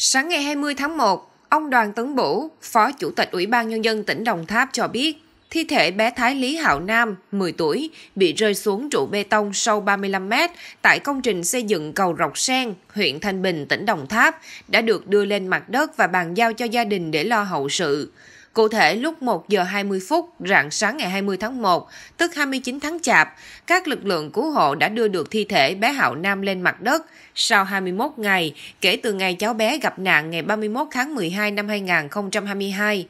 Sáng ngày 20 tháng 1, ông Đoàn Tấn Bửu, Phó Chủ tịch Ủy ban Nhân dân tỉnh Đồng Tháp cho biết, thi thể bé Thái Lý Hạo Nam, 10 tuổi, bị rơi xuống trụ bê tông sâu 35 mét tại công trình xây dựng cầu Rọc Sen, huyện Thanh Bình, tỉnh Đồng Tháp, đã được đưa lên mặt đất và bàn giao cho gia đình để lo hậu sự. Cụ thể, lúc 1 giờ 20 phút rạng sáng ngày 20 tháng 1, tức 29 tháng Chạp, các lực lượng cứu hộ đã đưa được thi thể bé Hạo Nam lên mặt đất. Sau 21 ngày, kể từ ngày cháu bé gặp nạn ngày 31 tháng 12 năm 2022,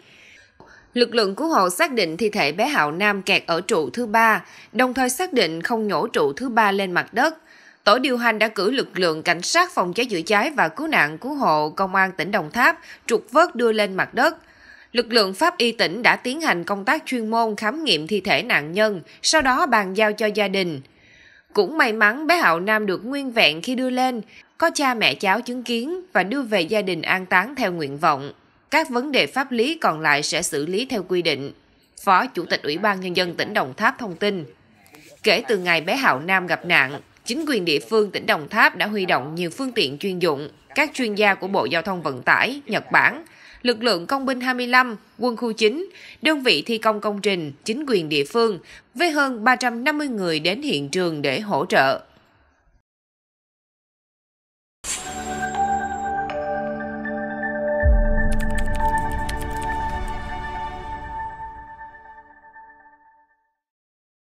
lực lượng cứu hộ xác định thi thể bé Hạo Nam kẹt ở trụ thứ ba, đồng thời xác định không nhổ trụ thứ ba lên mặt đất. Tổ điều hành đã cử lực lượng cảnh sát phòng cháy chữa cháy và cứu nạn cứu hộ công an tỉnh Đồng Tháp trục vớt đưa lên mặt đất. Lực lượng pháp y tỉnh đã tiến hành công tác chuyên môn khám nghiệm thi thể nạn nhân, sau đó bàn giao cho gia đình. Cũng may mắn bé Hậu Nam được nguyên vẹn khi đưa lên, có cha mẹ cháu chứng kiến và đưa về gia đình an táng theo nguyện vọng. Các vấn đề pháp lý còn lại sẽ xử lý theo quy định. Phó Chủ tịch Ủy ban Nhân dân tỉnh Đồng Tháp thông tin. Kể từ ngày bé Hạo Nam gặp nạn, chính quyền địa phương tỉnh Đồng Tháp đã huy động nhiều phương tiện chuyên dụng, các chuyên gia của Bộ Giao thông Vận tải, Nhật Bản – lực lượng công binh 25, quân khu 9, đơn vị thi công công trình, chính quyền địa phương với hơn 350 người đến hiện trường để hỗ trợ.